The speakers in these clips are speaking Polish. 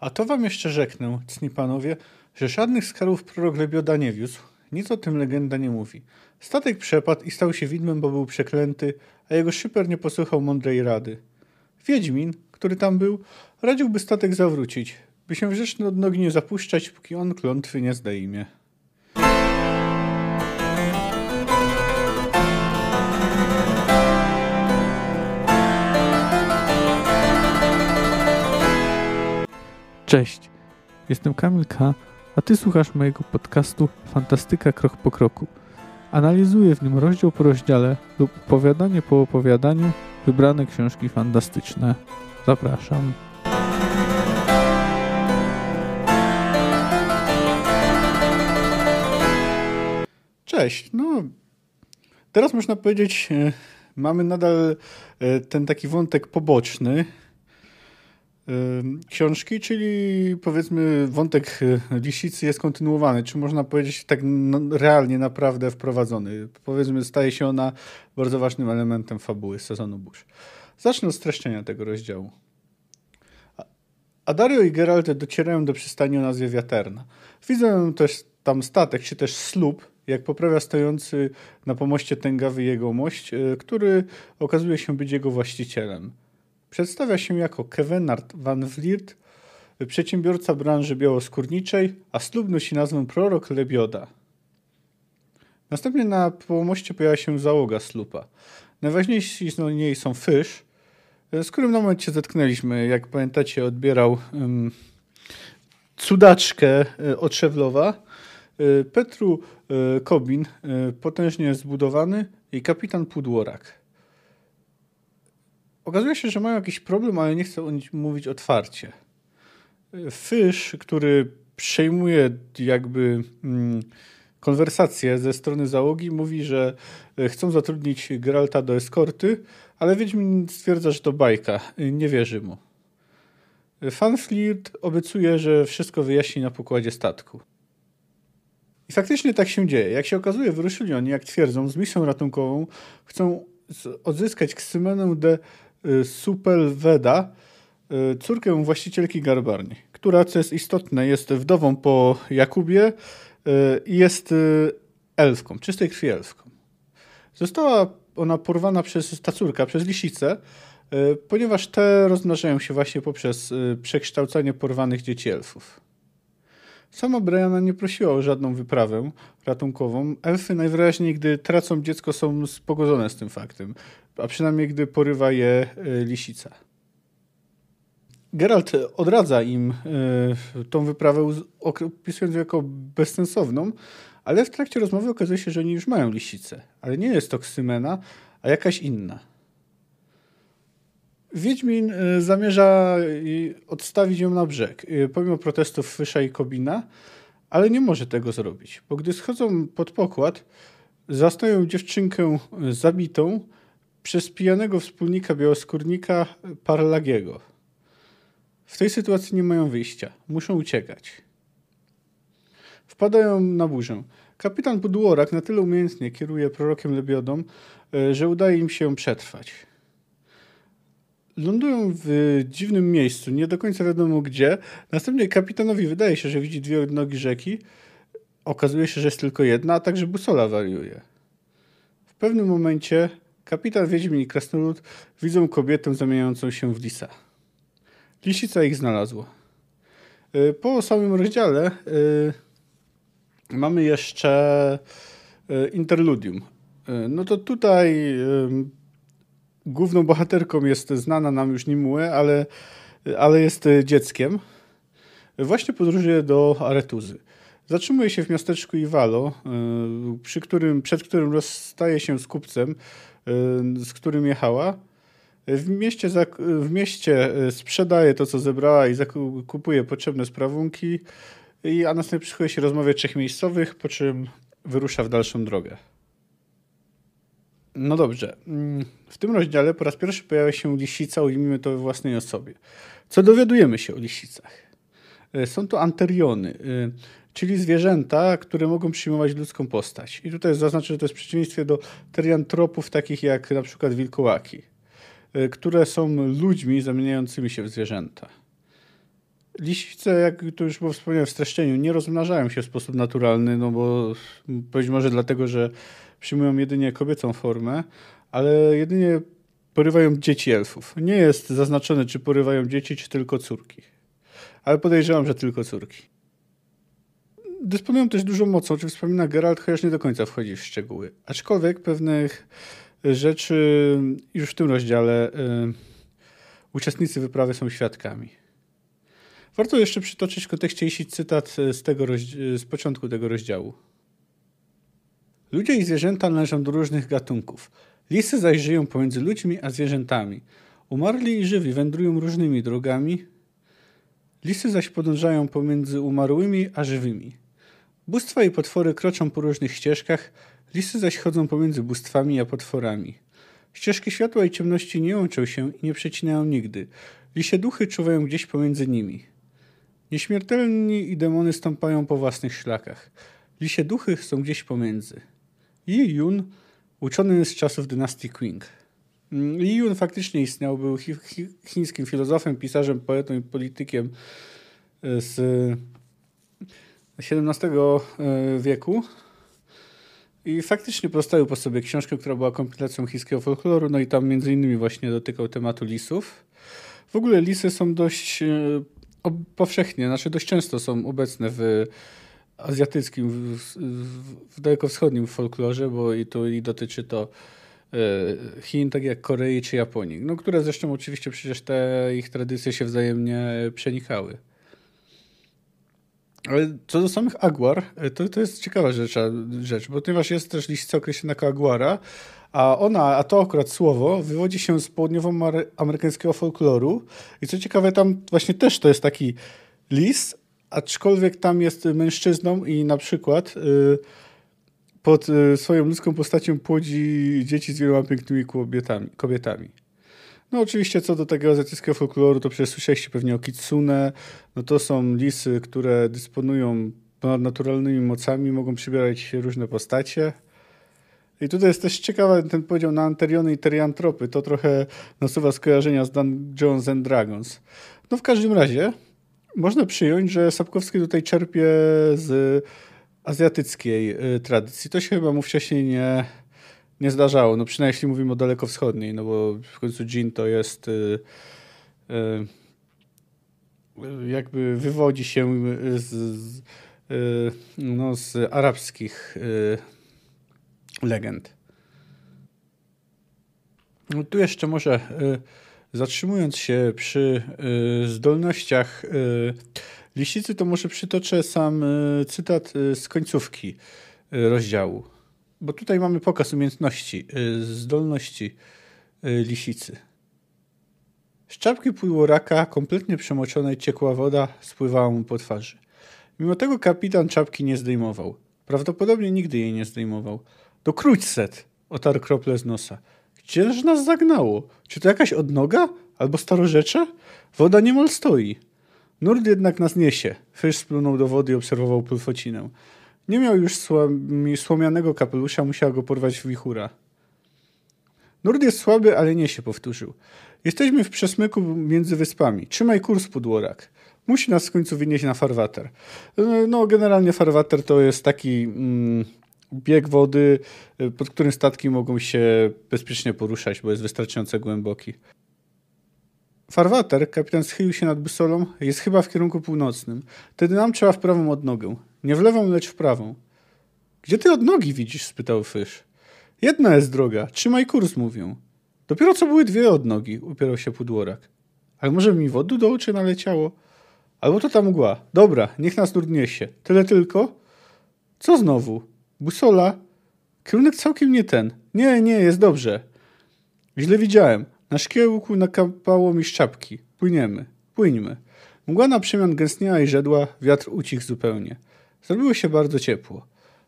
A to wam jeszcze rzeknę, cni panowie, że żadnych skarbów prorok Lebioda nie wiózł, nic o tym legenda nie mówi. Statek przepadł i stał się widmem, bo był przeklęty, a jego szyper nie posłuchał mądrej rady. Wiedźmin, który tam był, radziłby statek zawrócić, by się wrzeszny od nogi nie zapuszczać, póki on klątwy nie zdejmie. Cześć, jestem Kamil K., a Ty słuchasz mojego podcastu Fantastyka Krok po Kroku. Analizuję w nim rozdział po rozdziale lub opowiadanie po opowiadaniu wybrane książki fantastyczne. Zapraszam. Cześć, no teraz można powiedzieć, e, mamy nadal e, ten taki wątek poboczny, książki, czyli powiedzmy wątek y, Lisicy jest kontynuowany, czy można powiedzieć tak realnie, naprawdę wprowadzony. Powiedzmy staje się ona bardzo ważnym elementem fabuły sezonu Bush. Zacznę od streszczenia tego rozdziału. Adario i Geralt docierają do przystani o nazwie Wiaterna. Widzą też tam statek, czy też słup, jak poprawia stojący na pomoście tęgawy jegomość, y, który okazuje się być jego właścicielem. Przedstawia się jako Kevenard Van Vliert, przedsiębiorca branży białoskórniczej, a slubnął nosi nazwę Prorok Lebioda. Następnie na pomoście pojawia się załoga Slupa. Najważniejsi z niej są Fysz, z którym na momencie zetknęliśmy. Jak pamiętacie, odbierał um, cudaczkę e, od Szewlowa. E, Petru e, Kobin, potężnie zbudowany i kapitan Pudłorak okazuje się, że mają jakiś problem, ale nie chcą o nich mówić otwarcie. Fysz, który przejmuje jakby mm, konwersację ze strony załogi, mówi, że e, chcą zatrudnić Geralta do eskorty, ale Wiedźmin stwierdza, że to bajka. Nie wierzy mu. Fanfleet obiecuje, że wszystko wyjaśni na pokładzie statku. I faktycznie tak się dzieje. Jak się okazuje, wyruszyli oni, jak twierdzą, z misją ratunkową, chcą odzyskać Ksymenę de Y, Supelveda, y, córkę właścicielki garbarni, która, co jest istotne, jest wdową po Jakubie y, i jest elfką, czystej krwi elfką. Została ona porwana przez ta córka, przez lisicę, ponieważ te rozmnażają się właśnie poprzez przekształcanie porwanych dzieci elfów. Sama Briana nie prosiła o żadną wyprawę ratunkową. Elfy najwyraźniej, gdy tracą dziecko, są spogodzone z tym faktem a przynajmniej gdy porywa je y, lisica. Geralt odradza im y, tą wyprawę, opisując ją jako bezsensowną, ale w trakcie rozmowy okazuje się, że oni już mają lisicę. Ale nie jest to ksymena, a jakaś inna. Wiedźmin y, zamierza odstawić ją na brzeg, pomimo protestów Fysza i Kobina, ale nie może tego zrobić, bo gdy schodzą pod pokład, zastają dziewczynkę zabitą, przez pijanego wspólnika białoskórnika Parlagiego. W tej sytuacji nie mają wyjścia. Muszą uciekać. Wpadają na burzę. Kapitan Budłorak na tyle umiejętnie kieruje prorokiem Lebiodą, e, że udaje im się przetrwać. Lądują w dziwnym miejscu, nie do końca wiadomo gdzie. Następnie kapitanowi wydaje się, że widzi dwie odnogi rzeki. Okazuje się, że jest tylko jedna, a także busola wariuje. W pewnym momencie Kapitan Wiedźmin i Krasnolud widzą kobietę zamieniającą się w lisa. Lisica ich znalazła. Y, po samym rozdziale y, mamy jeszcze y, interludium. No to tutaj główną bohaterką jest znana nam już Nimue, ale, ale jest dzieckiem. Właśnie podróżuje do Aretuzy. Zatrzymuje się w miasteczku Iwalo, przy którym, przed którym rozstaje się z kupcem, Y, z którym jechała. W mieście, w mieście y, sprzedaje to, co zebrała i kupuje potrzebne sprawunki, i, a następnie przychodzi się rozmawia trzech miejscowych, po czym wyrusza w dalszą drogę. No dobrze. Mm, w tym rozdziale po raz pierwszy pojawia się lisica, ujmijmy to we własnej osobie. Co dowiadujemy się o lisicach? E, są to anteriony, e, czyli zwierzęta, które mogą przyjmować ludzką postać. I tutaj zaznaczę, że to jest w przeciwieństwie do teriantropów takich jak na przykład wilkołaki, e, które są ludźmi zamieniającymi się w zwierzęta. Liście, jak to już było wspomniane w streszczeniu, nie rozmnażają się w sposób naturalny, no bo być może dlatego, że przyjmują jedynie kobiecą formę, ale jedynie porywają dzieci elfów. Nie jest zaznaczone, czy porywają dzieci, czy tylko córki ale podejrzewam, że tylko córki. Dysponują też dużą mocą, o czym wspomina Geralt, chociaż nie do końca wchodzi w szczegóły. Aczkolwiek pewnych rzeczy już w tym rozdziale y, uczestnicy wyprawy są świadkami. Warto jeszcze przytoczyć w kontekście jeśli cytat z, tego z początku tego rozdziału. Ludzie i zwierzęta należą do różnych gatunków. Lisy zaś żyją pomiędzy ludźmi a zwierzętami. Umarli i żywi wędrują różnymi drogami, Lisy zaś podążają pomiędzy umarłymi a żywymi. Bóstwa i potwory kroczą po różnych ścieżkach, lisy zaś chodzą pomiędzy bóstwami a potworami. Ścieżki światła i ciemności nie łączą się i nie przecinają nigdy. Lisie duchy czuwają gdzieś pomiędzy nimi. Nieśmiertelni i demony stąpają po własnych szlakach. Lisie duchy są gdzieś pomiędzy. Yi Yun uczony z czasów dynastii Qing. Li mm, Yun faktycznie istniał, był chi chi chińskim filozofem, pisarzem, poetą i politykiem e, z XVII e, wieku. I faktycznie pozostawił po sobie książkę, która była kompilacją chińskiego folkloru, no i tam między innymi właśnie dotykał tematu lisów. W ogóle lisy są dość e, powszechnie, znaczy dość często są obecne w azjatyckim, w, w, w dalekowschodnim folklorze, bo i tu i dotyczy to E, Chin, tak jak Korei czy Japonii, no które zresztą oczywiście przecież te ich tradycje się wzajemnie przenikały. Ale co do samych Aguar, e, to, to jest ciekawa rzecz, rzecz, ponieważ jest też liść określona Aguara, a ona, a to akurat słowo, wywodzi się z południowoamerykańskiego folkloru. I co ciekawe, tam właśnie też to jest taki lis, aczkolwiek tam jest mężczyzną i na przykład... Yy, pod e, swoją ludzką postacią płodzi dzieci z wieloma pięknymi kobietami. kobietami. No oczywiście co do tego azjatyckiego folkloru, to przecież słyszeliście pewnie o kitsune. No to są lisy, które dysponują ponadnaturalnymi mocami, mogą przybierać różne postacie. I tutaj jest też ciekawy ten podział na anteriony i teriantropy. To trochę nasuwa skojarzenia z Dungeons and Dragons. No w każdym razie można przyjąć, że Sapkowski tutaj czerpie z azjatyckiej y, tradycji. To się chyba mu wcześniej nie, nie zdarzało. No przynajmniej jeśli mówimy o dalekowschodniej, no bo w końcu dżin to jest y, y, jakby wywodzi się z, z, no, z arabskich legend. No, tu jeszcze może zatrzymując się przy zdolnościach Lisicy to może przytoczę sam e, cytat e, z końcówki e, rozdziału, bo tutaj mamy pokaz umiejętności, zdolności lisicy. Z czapki półraka, kompletnie przemoczonej, ciekła woda spływała mu po twarzy. Mimo tego kapitan czapki nie zdejmował. Prawdopodobnie nigdy jej nie zdejmował. Do króćset! otarł krople z nosa. Gdzież nas zagnało? Czy to jakaś odnoga? Albo starorzecze? Woda niemal stoi. Nurt jednak nas niesie. Fysz splunął do wody i obserwował pulfocinę. Nie miał już słomianego kapelusza, musiała go porwać w wichura. Nurt jest słaby, ale nie się powtórzył. Jesteśmy w przesmyku między wyspami. Trzymaj kurs, podłorak. Musi nas w końcu wynieść na farwater. No, generalnie farwater to jest taki mm, bieg wody, y, pod którym statki mogą się bezpiecznie poruszać, bo jest wystarczająco głęboki. Farwater, kapitan schylił się nad busolą, jest chyba w kierunku północnym. Tedy nam trzeba w prawą odnogę. Nie w lewą, lecz w prawą. Gdzie ty odnogi widzisz? spytał Fysz. Jedna jest droga. Trzymaj kurs, mówią. Dopiero co były dwie odnogi, upierał się Pudłorak. Ale może mi wodu do oczy naleciało? Albo to ta mgła. Dobra, niech nas nurt niesie. Tyle tylko? Co znowu? Busola? Kierunek całkiem nie ten. Nie, nie, jest dobrze. Źle widziałem. Na szkiełku nakapało mi szczapki. Płyniemy, płyńmy. Mgła na przemian gęstniała i rzedła, wiatr ucichł zupełnie. Zrobiło się bardzo ciepło.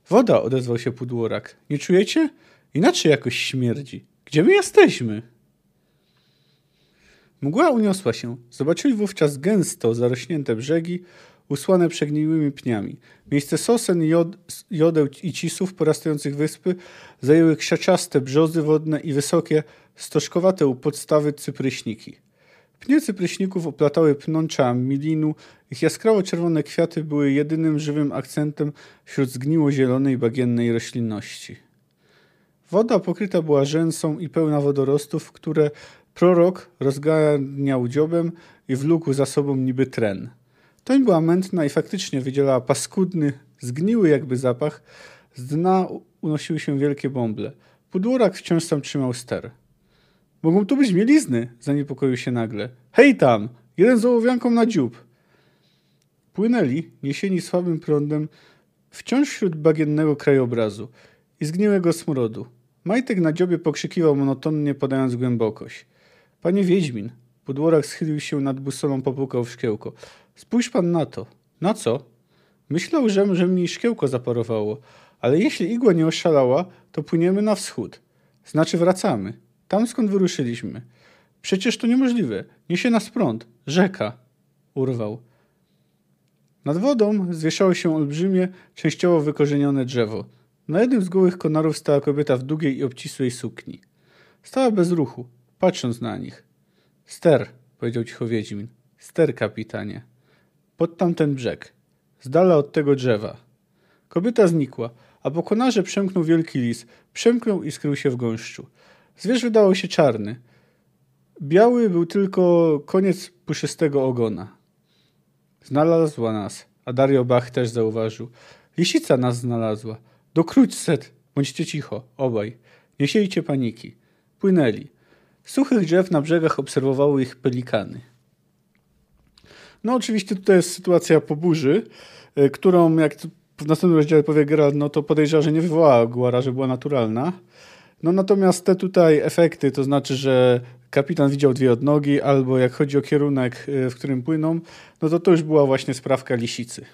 Woda, odezwał się pudłorak. Nie czujecie? Inaczej jakoś śmierdzi. Gdzie my jesteśmy? Mgła uniosła się. Zobaczyli wówczas gęsto zarośnięte brzegi, usłane przegniłymi pniami. Miejsce sosen, jod, jodeł i cisów porastających wyspy zajęły krzaczaste brzozy wodne i wysokie, stożkowate u podstawy cypryśniki. Pnie cypryśników oplatały pnącza milinu, ich jaskrawo-czerwone kwiaty były jedynym żywym akcentem wśród zgniło-zielonej bagiennej roślinności. Woda pokryta była rzęsą i pełna wodorostów, które prorok rozgarniał dziobem i wlókł za sobą niby tren – Toń była mętna i faktycznie wydzielała paskudny, zgniły jakby zapach. Z dna unosiły się wielkie bąble. Pudłorak wciąż tam trzymał ster. Mogą tu być mielizny, zaniepokoił się nagle. Hej tam! Jeden z ołowianką na dziób! Płynęli, niesieni słabym prądem, wciąż wśród bagiennego krajobrazu i zgniłego smrodu. Majtek na dziobie pokrzykiwał monotonnie, podając głębokość. Panie Wiedźmin, Podłorak schylił się nad busolą, popukał w szkiełko. Spójrz pan na to. Na co? Myślał, że, że mi szkiełko zaparowało, ale jeśli igła nie oszalała, to płyniemy na wschód. Znaczy wracamy. Tam skąd wyruszyliśmy. Przecież to niemożliwe. Niesie nas prąd. Rzeka. Urwał. Nad wodą zwieszało się olbrzymie, częściowo wykorzenione drzewo. Na jednym z gołych konarów stała kobieta w długiej i obcisłej sukni. Stała bez ruchu, patrząc na nich. Ster, powiedział cicho Wiedźmin. Ster, kapitanie. Pod tamten brzeg. Z dala od tego drzewa. Kobieta znikła, a po konarze przemknął wielki lis. Przemknął i skrył się w gąszczu. Zwierz wydało się czarny. Biały był tylko koniec puszystego ogona. Znalazła nas, a Dario Bach też zauważył. Lisica nas znalazła. Dokróć, set, bądźcie cicho, obaj. Nie siejcie paniki. Płynęli. Suchych drzew na brzegach obserwowały ich pelikany. No oczywiście tutaj jest sytuacja po burzy, y, którą jak w następnym rozdziale powie Geralt, no to podejrzewa, że nie wywołała Guara, że była naturalna. No natomiast te tutaj efekty, to znaczy, że kapitan widział dwie odnogi, albo jak chodzi o kierunek, y, w którym płyną, no to to już była właśnie sprawka lisicy.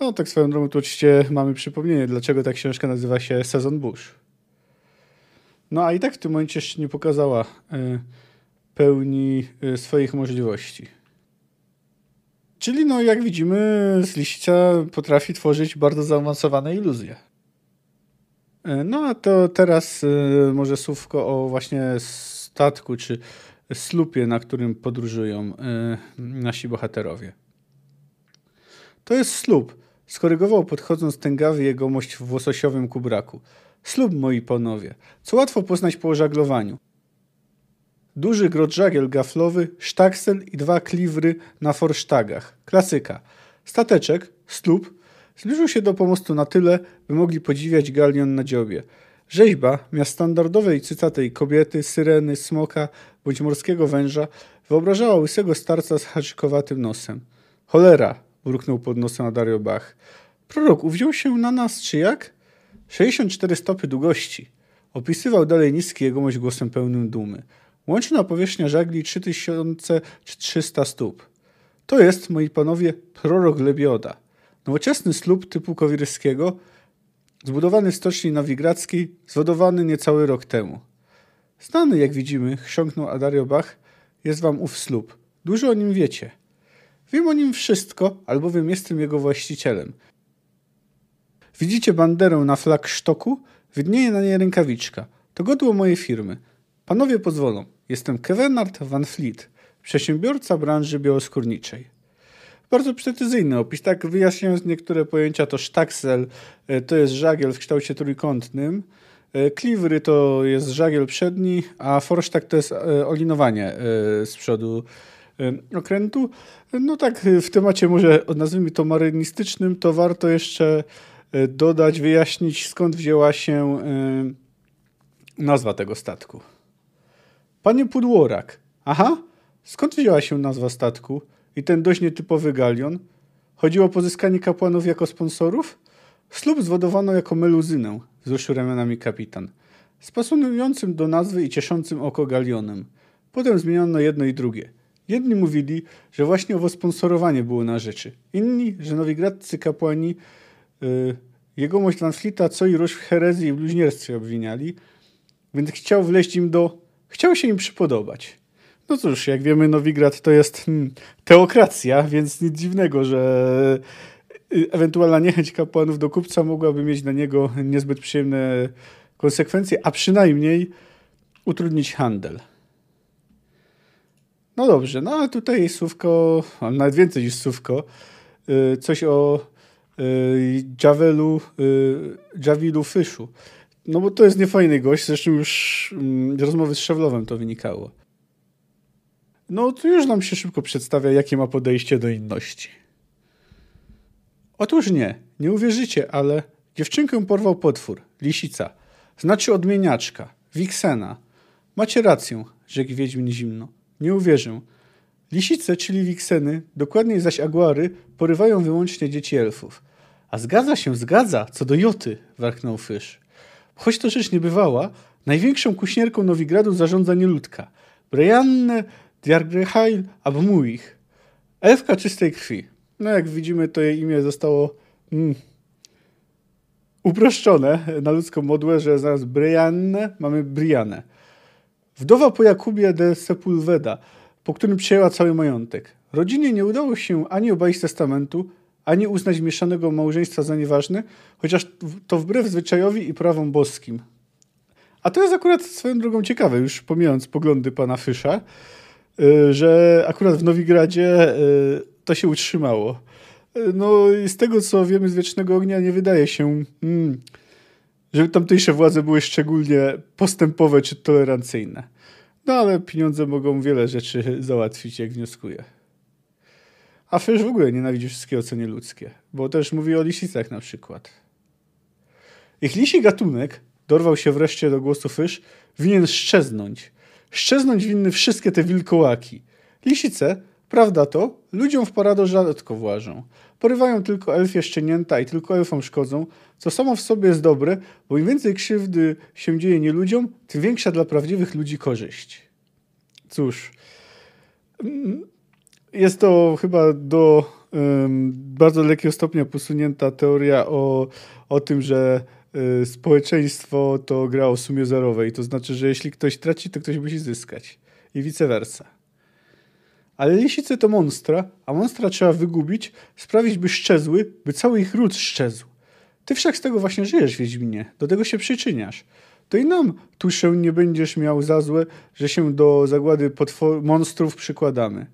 No tak swoją drogą, tu oczywiście mamy przypomnienie, dlaczego ta książka nazywa się Sezon Bush. No a i tak w tym momencie jeszcze nie pokazała e, pełni e, swoich możliwości. Czyli no jak widzimy z liścia potrafi tworzyć bardzo zaawansowane iluzje. E, no a to teraz może słówko o właśnie statku czy slupie, na którym podróżują nasi bohaterowie. To jest slup. Skorygował podchodząc tęgawy jegomość w łososiowym kubraku. Ślub, moi panowie, co łatwo poznać po żaglowaniu. Duży grot-żagiel gaflowy, sztaksel i dwa kliwry na forsztagach. Klasyka. Stateczek, ślub, zbliżył się do pomostu na tyle, by mogli podziwiać galion na dziobie. Rzeźba, miast standardowej cytatej kobiety, syreny, smoka bądź morskiego węża, wyobrażała łysego starca z haczykowatym nosem. Cholera! mruknął pod nosem Dario Bach. Prorok uwziął się na nas, czy jak? 64 stopy długości. Opisywał dalej niski jegomość głosem pełnym dumy. Łączna powierzchnia żagli 3300 stóp. To jest, moi panowie, prorok Lebioda. Nowoczesny słup typu kowirskiego, zbudowany w stoczni nowigradzkiej, zwodowany niecały rok temu. Znany, jak widzimy, chrząknął Adario Bach, jest wam ów słup. Dużo o nim wiecie. Wiem o nim wszystko, albowiem jestem jego właścicielem. Widzicie banderę na flagsztoku? Widnieje na niej rękawiczka. To godło mojej firmy. Panowie pozwolą. Jestem Kevenard Van Fleet, przedsiębiorca branży białoskórniczej. Bardzo precyzyjny opis, tak wyjaśniając niektóre pojęcia, to sztaksel e, to jest żagiel w kształcie trójkątnym, kliwry e, to jest żagiel przedni, a forsztak to jest e, olinowanie z przodu okrętu. No tak, w temacie może nazwijmy to marynistycznym, to warto jeszcze E, dodać, wyjaśnić skąd wzięła się e, nazwa tego statku. Panie Pudłorak, aha, skąd wzięła się nazwa statku i ten dość nietypowy galion? Chodziło o pozyskanie kapłanów jako sponsorów? Ślub zwodowano jako meluzynę, wzruszył ramionami kapitan, z pasującym do nazwy i cieszącym oko galionem. Potem zmieniono jedno i drugie. Jedni mówili, że właśnie owo sponsorowanie było na rzeczy, inni, że nowigradcy kapłani Y, jegomość Translita co i roś w herezji i w bluźnierstwie obwiniali, więc chciał wleść im do... chciał się im przypodobać. No cóż, jak wiemy, Nowigrad to jest hmm, teokracja, więc nic dziwnego, że y, ewentualna niechęć kapłanów do kupca mogłaby mieć na niego niezbyt przyjemne konsekwencje, a przynajmniej utrudnić handel. No dobrze, no a tutaj słówko, nawet więcej niż słówko, y, coś o Y, Javelu, y, Javilu Fyszu. No bo to jest niefajny gość, zresztą już mm, z rozmowy z Szewlowem to wynikało. No to już nam się szybko przedstawia, jakie ma podejście do inności. Otóż nie, nie uwierzycie, ale dziewczynkę porwał potwór, lisica, znaczy odmieniaczka, wiksena. Macie rację, rzekł Wiedźmin zimno. Nie uwierzę, Lisice, czyli wikseny, dokładniej zaś aguary, porywają wyłącznie dzieci elfów. A zgadza się, zgadza, co do joty, warknął Fysz. Choć to rzecz niebywała, największą kuśnierką Nowigradu zarządza nieludka. Brianne Diargrehail Abmuich. Elfka czystej krwi. No jak widzimy, to jej imię zostało mm, uproszczone na ludzką modłę, że zaraz Brianne mamy Brianę. Wdowa po Jakubie de Sepulveda – po którym przejęła cały majątek. Rodzinie nie udało się ani obalić testamentu, ani uznać mieszanego małżeństwa za nieważne, chociaż to wbrew zwyczajowi i prawom boskim. A to jest akurat swoją drogą ciekawe, już pomijając poglądy pana Fysza, y, że akurat w Nowigradzie y, to się utrzymało. Y, no i z tego, co wiemy z Wiecznego Ognia, nie wydaje się, mm, żeby tamtejsze władze były szczególnie postępowe czy tolerancyjne. No ale pieniądze mogą wiele rzeczy załatwić, jak wnioskuję. A Fysz w ogóle nienawidzi wszystkiego, co nieludzkie, bo też mówi o lisicach na przykład. Ich lisi gatunek, dorwał się wreszcie do głosu Fysz, winien szczeznąć. Szczeznąć winny wszystkie te wilkołaki. Lisice Prawda to, ludziom w parador rzadko włażą. Porywają tylko elfie szczenięta i tylko elfom szkodzą, co samo w sobie jest dobre, bo im więcej krzywdy się dzieje nie ludziom, tym większa dla prawdziwych ludzi korzyść. Cóż, mm, jest to chyba do um, bardzo lekkiego stopnia posunięta teoria o, o tym, że y, społeczeństwo to gra o sumie zerowej. To znaczy, że jeśli ktoś traci, to ktoś musi zyskać. I vice versa. Ale lisice to monstra, a monstra trzeba wygubić, sprawić by szczezły, by cały ich ród szczezł. Ty wszak z tego właśnie żyjesz, Wiedźminie, do tego się przyczyniasz. To i nam, tuszę, nie będziesz miał za złe, że się do zagłady monstrów przykładamy.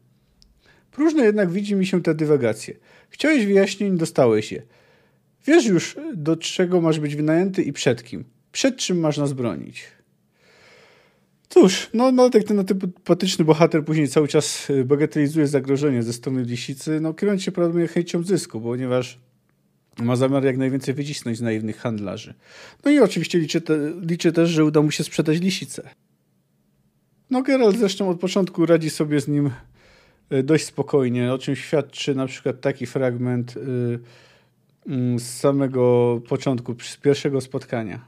Próżno jednak widzi mi się ta dywagacja. Chciałeś wyjaśnień, dostałeś je. Wiesz już, do czego masz być wynajęty i przed kim. Przed czym masz nas bronić. Cóż, no, no tak ten antypatyczny bohater później cały czas y, bagatelizuje zagrożenie ze strony lisicy, no kierując się prawdopodobnie chęcią zysku, ponieważ ma zamiar jak najwięcej wycisnąć z naiwnych handlarzy. No i oczywiście liczy, te, liczy też, że uda mu się sprzedać lisicę. No Geralt zresztą od początku radzi sobie z nim y, dość spokojnie, o czym świadczy na przykład taki fragment y, y, z samego początku, z pierwszego spotkania.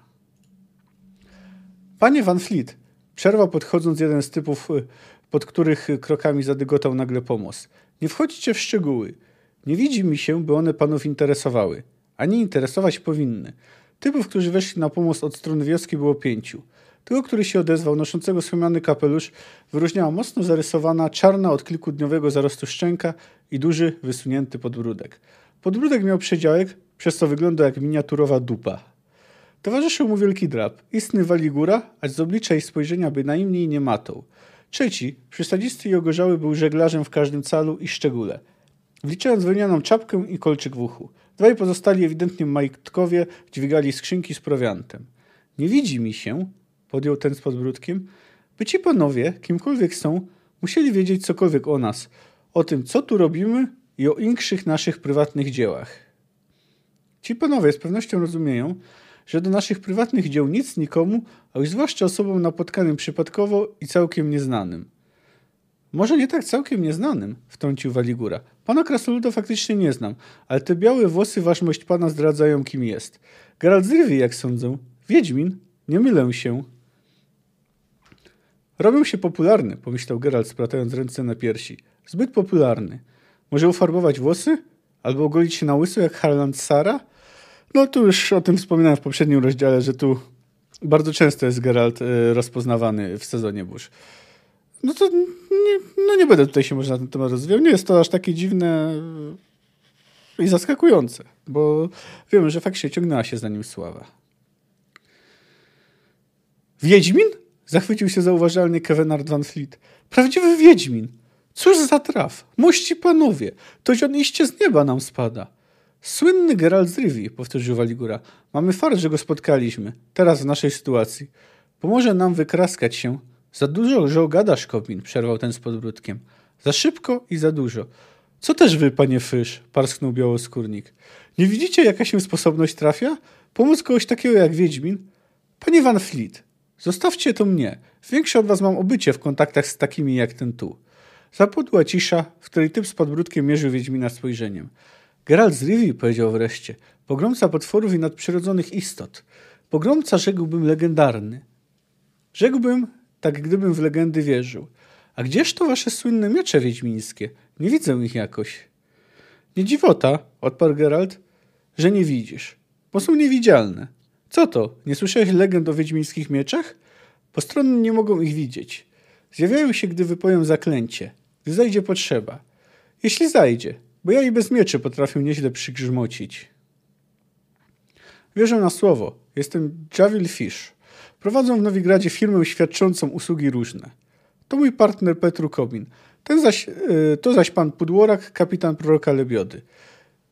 Panie Van Fleet, Przerwał podchodząc jeden z typów, y, pod których krokami zadygotał nagle pomost. Nie wchodźcie w szczegóły. Nie widzi mi się, by one panów interesowały. A nie interesować powinny. Typów, którzy weszli na pomost od strony wioski było pięciu. Tego, który się odezwał, noszącego słomiany kapelusz, wyróżniała mocno zarysowana, czarna od kilkudniowego zarostu szczęka i duży, wysunięty podbródek. Podbródek miał przedziałek, przez co wyglądał jak miniaturowa dupa. Towarzyszył mu wielki drab, istny góra, a z oblicza i spojrzenia bynajmniej nie matą. Trzeci, przysadzisty i ogorzały, był żeglarzem w każdym calu i szczególe. Wliczając wymianą czapkę i kolczyk w uchu. Dwaj pozostali ewidentnie majtkowie dźwigali skrzynki z prowiantem. Nie widzi mi się, podjął ten z podbródkiem, by ci panowie, kimkolwiek są, musieli wiedzieć cokolwiek o nas, o tym, co tu robimy i o inkszych naszych prywatnych dziełach. Ci panowie z pewnością rozumieją, że do naszych prywatnych dzieł nic nikomu, a już zwłaszcza osobom napotkanym przypadkowo i całkiem nieznanym. Może nie tak całkiem nieznanym, wtrącił Waligura. Pana krasnoluda faktycznie nie znam, ale te białe włosy ważność pana zdradzają, kim jest. Geralt z jak sądzę. Wiedźmin? Nie mylę się. Robią się popularny, pomyślał Geralt, splatając ręce na piersi. Zbyt popularny. Może ufarbować włosy? Albo ogolić się na łyso jak Harland Sara? No tu już o tym wspominałem w poprzednim rozdziale, że tu bardzo często jest Geralt y, rozpoznawany w sezonie burz. No to nie, no nie będę tutaj się może na ten temat rozwijał. Nie jest to aż takie dziwne i zaskakujące, bo wiemy, że faktycznie ciągnęła się za nim sława. Wiedźmin? Zachwycił się zauważalnie Kevinard Van Fleet. Prawdziwy Wiedźmin! Cóż za traf! Mości panowie! Toć on iście z nieba nam spada! Słynny Geralt z Rivii, powtórzył Waligura. Mamy fart, że go spotkaliśmy. Teraz w naszej sytuacji. Pomoże nam wykraskać się. Za dużo że gadasz, kobin. przerwał ten z podbródkiem. Za szybko i za dużo. Co też wy, panie Fysz, parsknął białoskórnik. Nie widzicie, jaka się sposobność trafia? Pomóc kogoś takiego jak Wiedźmin? Panie Van Fleet, zostawcie to mnie. Większe od was mam obycie w kontaktach z takimi jak ten tu. Zapadła cisza, w której typ z podbródkiem mierzył Wiedźmina spojrzeniem. Geralt z Rivii powiedział wreszcie, pogromca potworów i nadprzyrodzonych istot. Pogromca rzekłbym legendarny. Rzekłbym, tak gdybym w legendy wierzył. A gdzież to wasze słynne miecze wiedźmińskie? Nie widzę ich jakoś. Nie dziwota, odparł Geralt, że nie widzisz, bo są niewidzialne. Co to, nie słyszałeś legend o wiedźmińskich mieczach? Postronni nie mogą ich widzieć. Zjawiają się, gdy wypoją zaklęcie, gdy zajdzie potrzeba. Jeśli zajdzie, bo ja i bez mieczy potrafię nieźle przygrzmocić. Wierzę na słowo. Jestem Javil Fish. Prowadzę w Nowigradzie firmę świadczącą usługi różne. To mój partner Petru Kobin. Ten zaś, yy, to zaś pan Pudłorak, kapitan proroka Lebiody.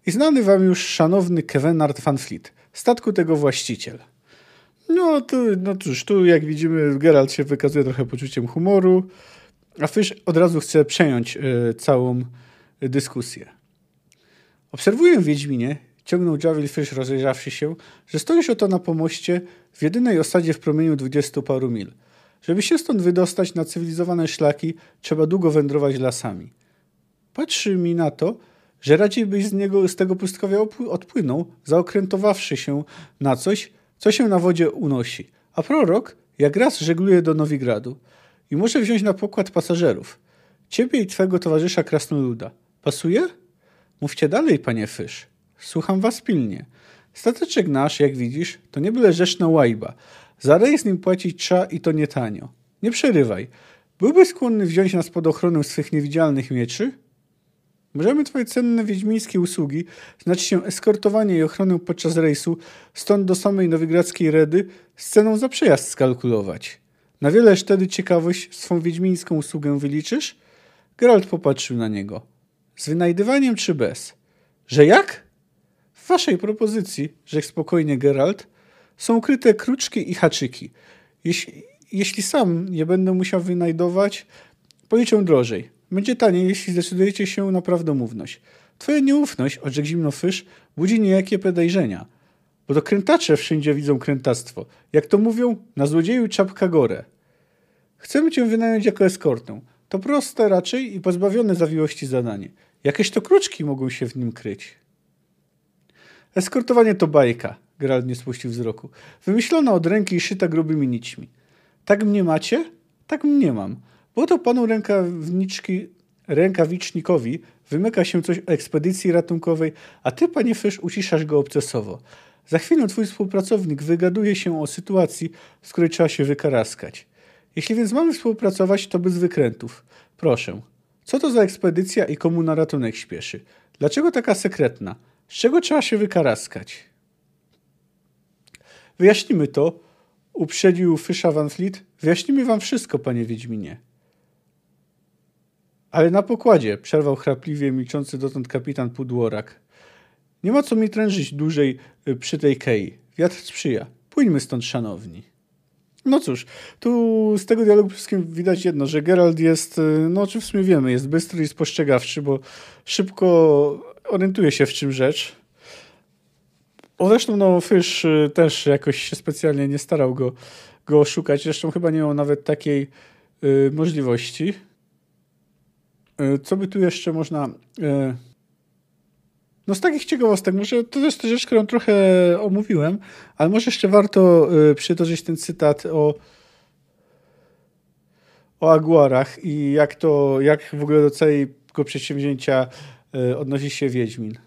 I znany wam już szanowny Kevenard van Fleet, statku tego właściciel. No, to, no cóż, tu jak widzimy Geralt się wykazuje trochę poczuciem humoru, a Fish od razu chce przejąć yy, całą e, dyskusję. Obserwuję Wiedźminie, ciągnął Jarl Fish rozejrzawszy się, że stoisz oto na pomoście w jedynej osadzie w promieniu dwudziestu paru mil. Żeby się stąd wydostać na cywilizowane szlaki, trzeba długo wędrować lasami. Patrzy mi na to, że radzi byś z niego, z tego pustkowia odpłynął, zaokrętowawszy się na coś, co się na wodzie unosi. A prorok, jak raz żegluje do Nowigradu i może wziąć na pokład pasażerów. Ciebie i twego towarzysza Krasnoluda. Pasuje? Mówcie dalej, panie Fysz. Słucham was pilnie. Stateczek nasz, jak widzisz, to nie byle rzeczna łajba. Za rejs nim płacić trzeba i to nie tanio. Nie przerywaj. Byłby skłonny wziąć nas pod ochronę swych niewidzialnych mieczy? Możemy twoje cenne wiedźmińskie usługi, znaczy się eskortowanie i ochronę podczas rejsu, stąd do samej nowigradzkiej redy, z ceną za przejazd skalkulować. Na wieleż wtedy ciekawość swą wiedźmińską usługę wyliczysz? Geralt popatrzył na niego. Z wynajdywaniem czy bez? Że jak? W waszej propozycji, rzekł spokojnie Geralt, są ukryte kruczki i haczyki. Jeśli, jeśli sam nie będę musiał wynajdować, policzę drożej. Będzie taniej, jeśli zdecydujecie się na prawdomówność. Twoja nieufność, odrzekł zimnofysz, budzi niejakie podejrzenia. Bo to krętacze wszędzie widzą krętactwo. Jak to mówią, na złodzieju czapka gore. Chcemy cię wynająć jako eskortę. To proste raczej i pozbawione zawiłości zadanie. Jakieś to kruczki mogą się w nim kryć. Eskortowanie to bajka, Geralt nie spuścił wzroku. Wymyślona od ręki i szyta grubymi nićmi. Tak mnie macie? Tak mnie mam. Bo to panu rękawniczki, rękawicznikowi wymyka się coś o ekspedycji ratunkowej, a ty, panie Fysz, uciszasz go obcesowo. Za chwilę twój współpracownik wygaduje się o sytuacji, z której trzeba się wykaraskać. Jeśli więc mamy współpracować, to bez wykrętów. Proszę. Co to za ekspedycja i komu na ratunek śpieszy? Dlaczego taka sekretna? Z czego trzeba się wykaraskać? Wyjaśnimy to, uprzedził Fysza Van Fleet. Wyjaśnimy wam wszystko, panie Wiedźminie. Ale na pokładzie, przerwał chrapliwie milczący dotąd kapitan Pudłorak. Nie ma co mi trężyć dłużej y, przy tej kei. Wiatr sprzyja. Pójdźmy stąd, szanowni. No cóż, tu z tego dialogu wszystkim widać jedno, że Gerald jest, y, no czy w sumie wiemy, jest bystry i spostrzegawczy, bo szybko orientuje się w czym rzecz. O, zresztą no Fish y, też jakoś się specjalnie nie starał go, go szukać zresztą chyba nie miał nawet takiej y, możliwości. Y, co by tu jeszcze można... Y, no z takich ciekawostek, może to jest rzecz, którą trochę omówiłem, ale może jeszcze warto y, przytoczyć ten cytat o o Aguarach i jak to, jak w ogóle do całego przedsięwzięcia y, odnosi się Wiedźmin.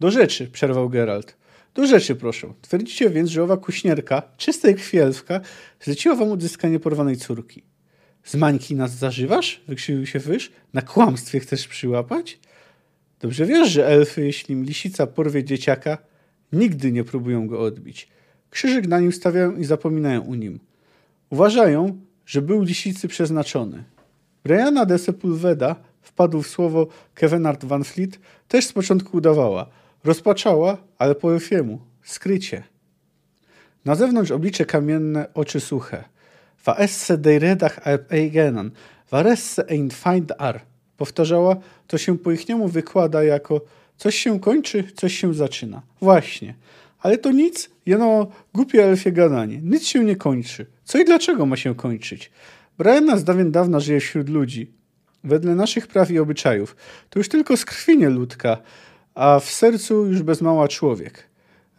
Do rzeczy, przerwał Geralt. Do rzeczy, proszę. Twierdzicie więc, że owa kuśnierka, czystej krwi elfka, zleciła wam odzyskanie porwanej córki. Z mańki nas zażywasz? Wykrzywił się Wysz. Na kłamstwie chcesz przyłapać? Dobrze wiesz, że elfy, jeśli lisica porwie dzieciaka, nigdy nie próbują go odbić. Krzyżyk na nim stawiają i zapominają o nim. Uważają, że był lisicy przeznaczony. Briana de Sepulveda wpadł w słowo Kevenard Van Fleet, też z początku udawała. Rozpaczała, ale po elfiemu. Skrycie. Na zewnątrz oblicze kamienne, oczy suche. Va esse deiredach eigenan, va esse ein find ar powtarzała, to się po ichniemu wykłada jako coś się kończy, coś się zaczyna. Właśnie. Ale to nic, jeno głupie elfie gadanie. Nic się nie kończy. Co i dlaczego ma się kończyć? Brian nas dawien dawna żyje wśród ludzi. Wedle naszych praw i obyczajów. To już tylko skrwinie ludka, a w sercu już bez mała człowiek.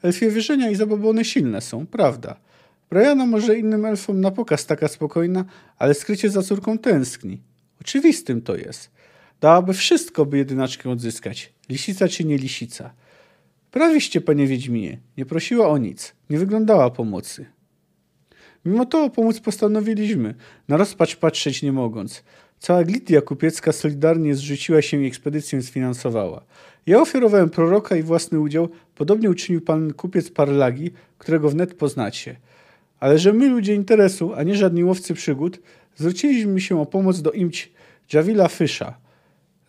Elfie wierzenia i zabobony silne są, prawda. Brianna może innym elfom na pokaz taka spokojna, ale skrycie za córką tęskni. Oczywistym to jest dałaby wszystko, by jedynaczkę odzyskać. Lisica czy nie lisica? Prawiście, panie Wiedźminie, nie prosiła o nic, nie wyglądała pomocy. Mimo to pomóc postanowiliśmy, na rozpacz patrzeć nie mogąc. Cała Glidia Kupiecka solidarnie zrzuciła się i ekspedycję sfinansowała. Ja ofiarowałem proroka i własny udział, podobnie uczynił pan kupiec Parlagi, którego wnet poznacie. Ale że my ludzie interesu, a nie żadni łowcy przygód, zwróciliśmy się o pomoc do imć Javila Fysza,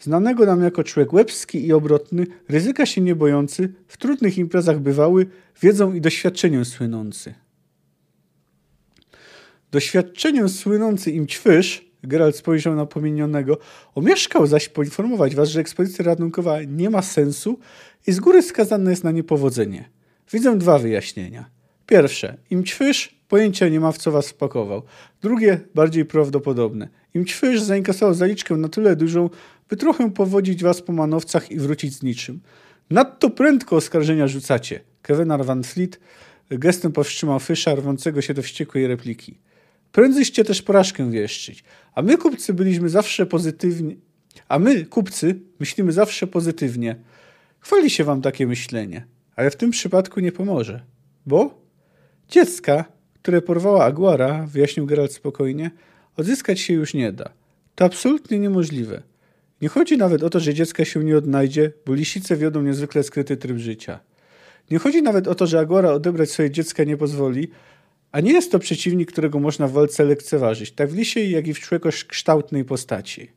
Znanego nam jako człowiek łebski i obrotny, ryzyka się nie bojący, w trudnych imprezach bywały, wiedzą i doświadczeniem słynący. Doświadczeniem słynący im ćwysz, Geralt spojrzał na pomienionego, omieszkał zaś poinformować was, że ekspozycja ratunkowa nie ma sensu i z góry skazane jest na niepowodzenie. Widzę dwa wyjaśnienia. Pierwsze, im ćwysz, pojęcia nie ma w co was wpakował. Drugie, bardziej prawdopodobne. Im ćwysz zainkasował zaliczkę na tyle dużą, by trochę powodzić was po manowcach i wrócić z niczym. Nadto prędko oskarżenia rzucacie. Kevenar Van Fleet gestem powstrzymał Fysza, rwącego się do wściekłej repliki. Prędzyście też porażkę wieszczyć, a my kupcy byliśmy zawsze pozytywni, a my, kupcy, myślimy zawsze pozytywnie. Chwali się wam takie myślenie, ale w tym przypadku nie pomoże. Bo? Dziecka, które porwała Aguara, wyjaśnił Geralt spokojnie, odzyskać się już nie da. To absolutnie niemożliwe. Nie chodzi nawet o to, że dziecka się nie odnajdzie, bo lisice wiodą niezwykle skryty tryb życia. Nie chodzi nawet o to, że Agora odebrać swoje dziecka nie pozwoli, a nie jest to przeciwnik, którego można w walce lekceważyć, tak w lisiej, jak i w kształtnej postaci.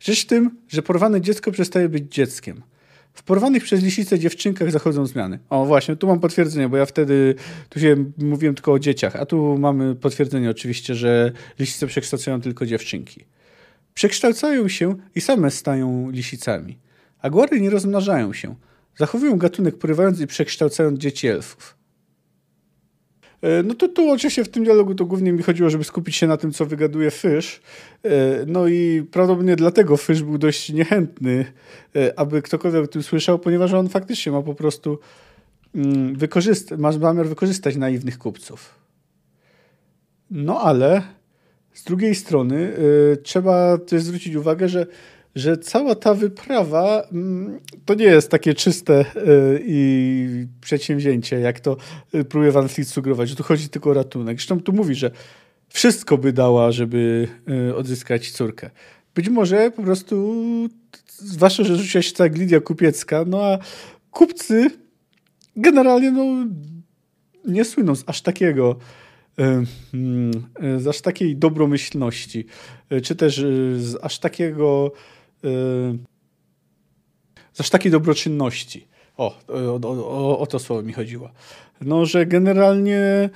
Rzecz w tym, że porwane dziecko przestaje być dzieckiem. W porwanych przez lisice dziewczynkach zachodzą zmiany. O, właśnie, tu mam potwierdzenie, bo ja wtedy tu się mówiłem tylko o dzieciach, a tu mamy potwierdzenie oczywiście, że lisice przekształcają tylko dziewczynki. Przekształcają się i same stają lisicami. Agory nie rozmnażają się. Zachowują gatunek, porywając i przekształcając dzieci elfów. E, no to tu oczywiście w tym dialogu to głównie mi chodziło, żeby skupić się na tym, co wygaduje Fysz. E, no i prawdopodobnie dlatego Fysz był dość niechętny, e, aby ktokolwiek o tym słyszał, ponieważ on faktycznie ma po prostu mm, wykorzystać, ma zamiar wykorzystać naiwnych kupców. No ale z drugiej strony y, trzeba też zwrócić uwagę, że że cała ta wyprawa mm, to nie jest takie czyste y, i przedsięwzięcie, jak to y, próbuje Van Fleet sugerować. Tu chodzi tylko o ratunek. Zresztą tu mówi, że wszystko by dała, żeby odzyskać córkę. Być może po prostu zwłaszcza, że rzuciła się ta glidia kupiecka, no a kupcy generalnie no, nie słyną z aż takiego z aż takiej dobromyślności, e, czy też e, z aż takiego e, z aż takiej dobroczynności. O, o, o, o to słowo mi chodziło. No, że generalnie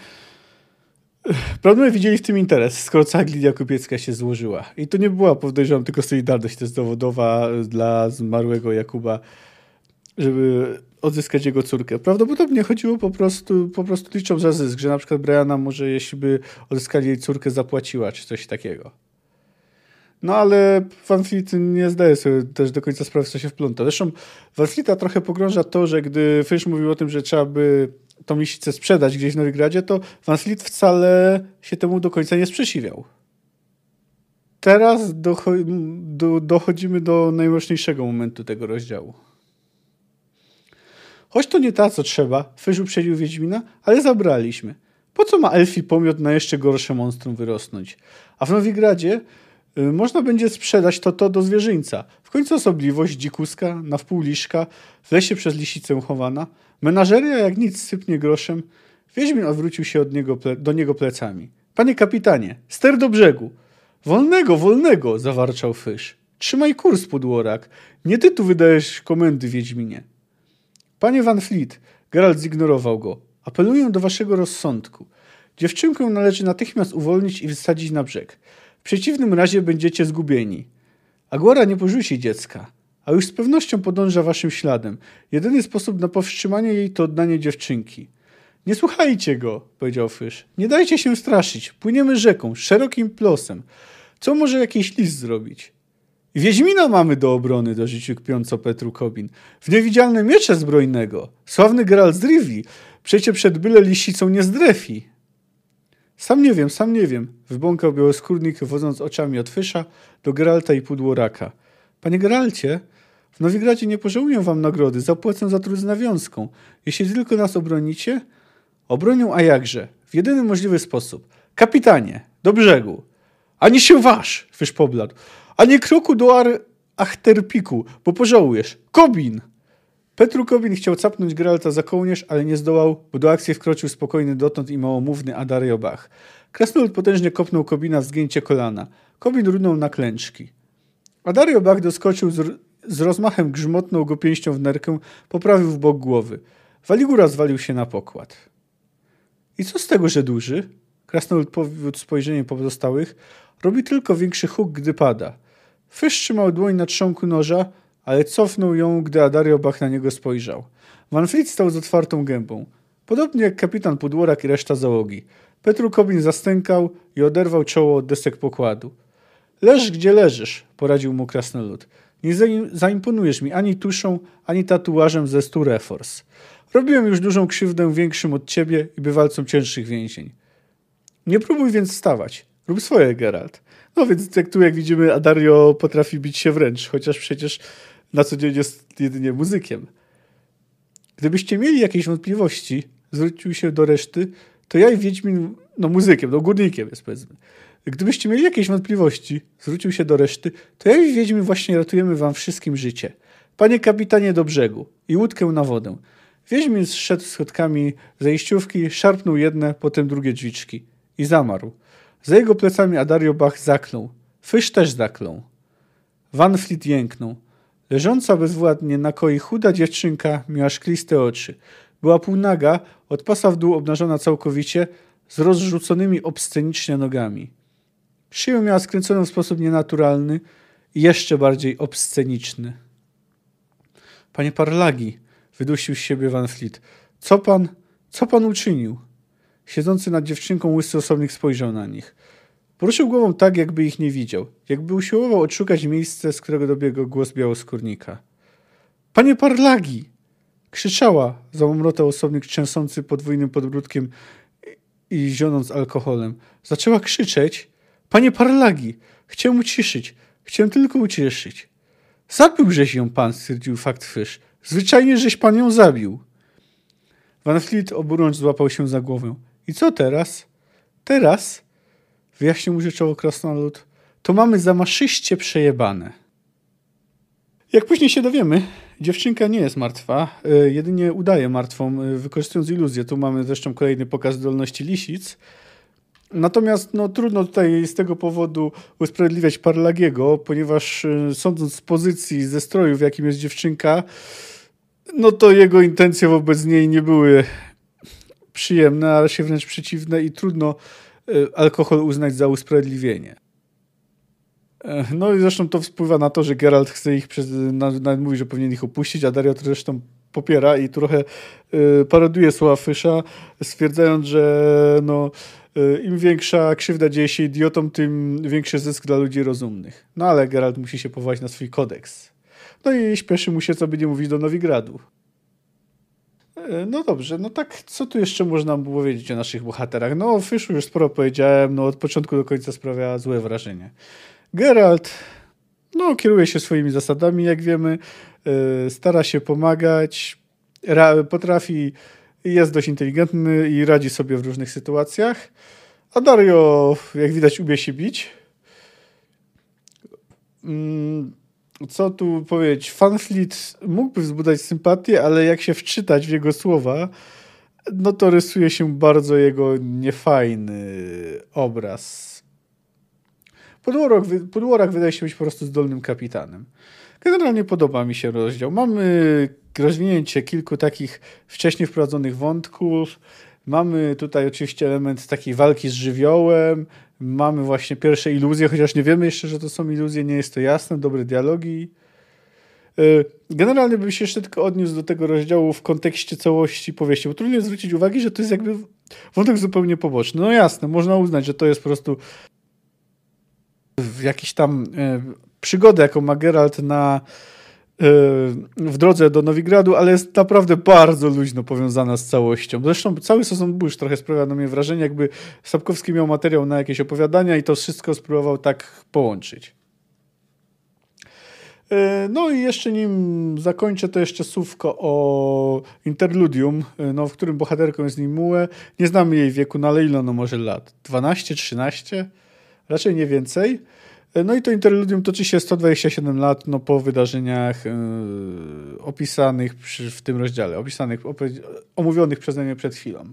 Prawdopodobnie widzieli w tym interes, skoro cała linia kupiecka się złożyła. I to nie była, podejrzewam, tylko solidarność jest dowodowa dla zmarłego Jakuba żeby odzyskać jego córkę. Prawdopodobnie chodziło po prostu, po prostu liczą za zysk, że na przykład Brianna może, jeśli by odzyskali jej córkę, zapłaciła, czy coś takiego. No ale Van Fleet nie zdaje sobie też do końca sprawy, co się wpląta. Zresztą Van Fleeta trochę pogrąża to, że gdy Fish mówił o tym, że trzeba by tą lisicę sprzedać gdzieś w Nowigradzie, to Van Fleet wcale się temu do końca nie sprzeciwiał. Teraz dochodzimy do najważniejszego momentu tego rozdziału choć to nie ta, co trzeba, Fyż uprzedził Wiedźmina, ale zabraliśmy. Po co ma elfi pomiot na jeszcze gorsze monstrum wyrosnąć? A w Nowigradzie y, można będzie sprzedać to to do zwierzyńca. W końcu osobliwość dzikuska, na wpół liszka, w lesie przez lisicę chowana. Menażeria jak nic sypnie groszem. Wiedźmin odwrócił się od niego do niego plecami. Panie kapitanie, ster do brzegu. Wolnego, wolnego, zawarczał Fysz. Trzymaj kurs, podłorak. Nie ty tu wydajesz komendy, Wiedźminie. Panie Van Fleet, Geralt zignorował go. Apeluję do waszego rozsądku. Dziewczynkę należy natychmiast uwolnić i wysadzić na brzeg. W przeciwnym razie będziecie zgubieni. Agora nie porzuci dziecka, a już z pewnością podąża waszym śladem. Jedyny sposób na powstrzymanie jej to oddanie dziewczynki. Nie słuchajcie go, powiedział Fysz. Nie dajcie się straszyć. Płyniemy rzeką, szerokim plosem. Co może jakiś list zrobić? Wiedźmina mamy do obrony, dorzucił kpiąco Petru Kobin. W niewidzialne miecze zbrojnego. Sławny Geralt z Rivi. Przecie przed byle liścicą nie zdrefi. Sam nie wiem, sam nie wiem, wybąkał białoskórnik, wodząc oczami od fysza do Geralta i Pudłoraka Panie Geralcie, w Nowigradzie nie pożałuję wam nagrody, zapłacę za trud z nawiązką. Jeśli tylko nas obronicie... Obronią, a jakże? W jedyny możliwy sposób. Kapitanie, do brzegu! Ani się wasz! Fysz pobladł a nie kroku do ar Achterpiku, bo pożałujesz. Kobin! Petru Kobin chciał capnąć Geralta za kołnierz, ale nie zdołał, bo do akcji wkroczył spokojny dotąd i małomówny Adario Bach. Krasnolud potężnie kopnął Kobina w zgięcie kolana. Kobin runął na klęczki. Adario Bach doskoczył z, z rozmachem grzmotnął go pięścią w nerkę, poprawił w bok głowy. Waligura zwalił się na pokład. I co z tego, że duży? Krasnolud powiódł spojrzeniem pozostałych. Robi tylko większy huk, gdy pada. Fysz trzymał dłoń na trzonku noża, ale cofnął ją, gdy Adario Bach na niego spojrzał. Van Fleet stał z otwartą gębą. Podobnie jak kapitan Pudłorak i reszta załogi. Petru Kobin zastękał i oderwał czoło od desek pokładu. Leż gdzie leżysz, poradził mu krasnolud. Nie zaimponujesz mi ani tuszą, ani tatuażem ze stu refors. Robiłem już dużą krzywdę większym od ciebie i bywalcom cięższych więzień. Nie próbuj więc stawać. Rób swoje, Geralt. No więc jak tu, jak widzimy, Adario potrafi bić się wręcz, chociaż przecież na co dzień jest jedynie muzykiem. Gdybyście mieli jakieś wątpliwości, zwrócił się do reszty, to ja i Wiedźmin, no muzykiem, no górnikiem jest powiedzmy. Gdybyście mieli jakieś wątpliwości, zwrócił się do reszty, to ja i Wiedźmin właśnie ratujemy wam wszystkim życie. Panie kapitanie do brzegu i łódkę na wodę. Wiedźmin zszedł schodkami zejściówki, szarpnął jedne, potem drugie drzwiczki i zamarł. Za jego plecami Adario Bach zaklął. Fysz też zaklął. Van Fleet jęknął. Leżąca bezwładnie na koi chuda dziewczynka miała szkliste oczy. Była półnaga, od pasa w dół obnażona całkowicie, z rozrzuconymi obscenicznie nogami. Szyję miała skręconą w sposób nienaturalny i jeszcze bardziej obsceniczny. Panie Parlagi, wydusił z siebie Van Fleet, co pan, co pan uczynił? Siedzący nad dziewczynką łysy osobnik spojrzał na nich. Poruszył głową tak, jakby ich nie widział, jakby usiłował odszukać miejsce, z którego dobiegł głos białoskórnika. Panie Parlagi! Krzyczała, zamomrotał osobnik trzęsący podwójnym podbródkiem i zionąc alkoholem. Zaczęła krzyczeć. Panie Parlagi! Chciałem uciszyć. Chciałem tylko ucieszyć. Zabiłżeś ją pan, stwierdził fakt Fysz. Zwyczajnie żeś pan ją zabił. Van Fleet oburącz złapał się za głowę. I co teraz? Teraz, wyjaśnił mu rzeczowo krasnolud, to mamy zamaszyście przejebane. Jak później się dowiemy, dziewczynka nie jest martwa, e, jedynie udaje martwą, e, wykorzystując iluzję. Tu mamy zresztą kolejny pokaz zdolności lisic. Natomiast no, trudno tutaj z tego powodu usprawiedliwiać Parlagiego, ponieważ e, sądząc z pozycji, ze stroju, w jakim jest dziewczynka, no to jego intencje wobec niej nie były przyjemne, a raczej wręcz przeciwne i trudno e, alkohol uznać za usprawiedliwienie. E, no i zresztą to wpływa na to, że Geralt chce ich, przez, nawet mówi, że powinien ich opuścić, a Dario to zresztą popiera i trochę e, paroduje słowa Fysza, stwierdzając, że no, im większa krzywda dzieje się idiotom, tym większy zysk dla ludzi rozumnych. No ale Geralt musi się powołać na swój kodeks. No i śpieszy mu się, co by nie mówić, do Nowigradu. E, no dobrze, no tak, co tu jeszcze można było wiedzieć o naszych bohaterach? No, Fiszu już sporo powiedziałem, no od początku do końca sprawia złe wrażenie. Geralt, no, kieruje się swoimi zasadami, jak wiemy, e, stara się pomagać, potrafi, jest dość inteligentny i radzi sobie w różnych sytuacjach. A Dario, jak widać, umie się bić. Mm co tu powiedzieć, Fanfleet mógłby wzbudzać sympatię, ale jak się wczytać w jego słowa, no to rysuje się bardzo jego niefajny obraz. Podłorok, Podłorak wydaje się być po prostu zdolnym kapitanem. Generalnie podoba mi się rozdział. Mamy rozwinięcie kilku takich wcześniej wprowadzonych wątków. Mamy tutaj oczywiście element takiej walki z żywiołem, mamy właśnie pierwsze iluzje, chociaż nie wiemy jeszcze, że to są iluzje, nie jest to jasne, dobre dialogi. E, generalnie bym się jeszcze tylko odniósł do tego rozdziału w kontekście całości powieści, bo trudno jest zwrócić uwagi, że to jest jakby wątek zupełnie poboczny. No jasne, można uznać, że to jest po prostu jakiś tam e, przygodę, jaką ma Geralt na Y, w drodze do Nowigradu, ale jest naprawdę bardzo luźno powiązana z całością. Zresztą cały sezon burz trochę sprawia na mnie wrażenie, jakby Sapkowski miał materiał na jakieś opowiadania i to wszystko spróbował tak połączyć. Y, no i jeszcze nim zakończę, to jeszcze słówko o Interludium, y, no, w którym bohaterką jest Nimue. Nie znam jej wieku, no ale ile no może lat? 12, 13? Raczej nie więcej. E, no i to interludium toczy się 127 lat no, po wydarzeniach yy, opisanych przy, w tym rozdziale, opisanych, omówionych przeze mnie przed chwilą.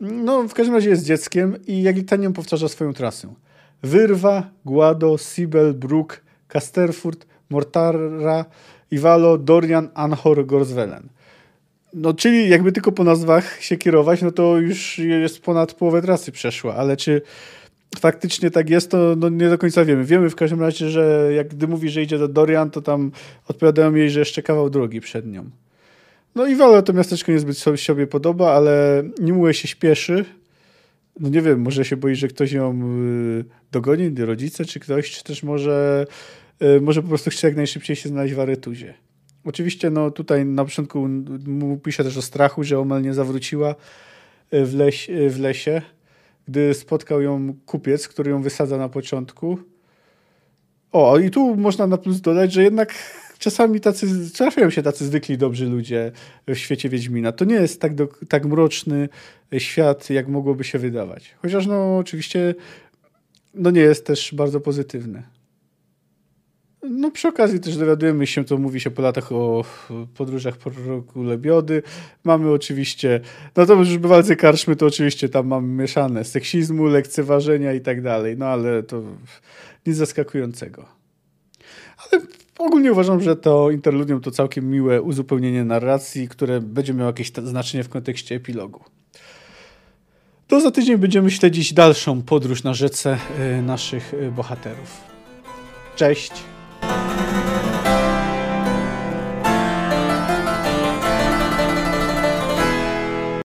No, w każdym razie jest dzieckiem i tanium powtarza swoją trasę. Wyrwa, Głado, Sibel, Brook, Kasterfurt, Mortara, Iwalo, Dorian, Anhor, Gorzwelen. No, czyli jakby tylko po nazwach się kierować, no to już jest ponad połowę trasy przeszła, ale czy faktycznie tak jest, to no nie do końca wiemy. Wiemy w każdym razie, że jak gdy mówi, że idzie do Dorian, to tam odpowiadają jej, że jeszcze kawał drogi przed nią. No i wale, to miasteczko niezbyt sobie podoba, ale Nimue się śpieszy. No nie wiem, może się boi, że ktoś ją y, dogoni, rodzice czy ktoś, czy też może, y, może po prostu chce jak najszybciej się znaleźć w arytuzie. Oczywiście no tutaj na początku mówi się też o strachu, że Omel nie zawróciła y, w, leś, w lesie gdy spotkał ją kupiec, który ją wysadza na początku. O, i tu można na plus dodać, że jednak czasami tacy, trafiają się tacy zwykli dobrzy ludzie w świecie Wiedźmina. To nie jest tak, do, tak mroczny świat, jak mogłoby się wydawać. Chociaż no oczywiście no nie jest też bardzo pozytywny. No przy okazji też dowiadujemy się, co mówi się po latach o podróżach po roku Lebiody. Mamy oczywiście, no to, już walce karczmy, to oczywiście tam mamy mieszane seksizmu, lekceważenia i tak dalej, no ale to nic zaskakującego. Ale ogólnie uważam, że to interludium to całkiem miłe uzupełnienie narracji, które będzie miało jakieś znaczenie w kontekście epilogu. To za tydzień będziemy śledzić dalszą podróż na rzece y, naszych y, bohaterów. Cześć!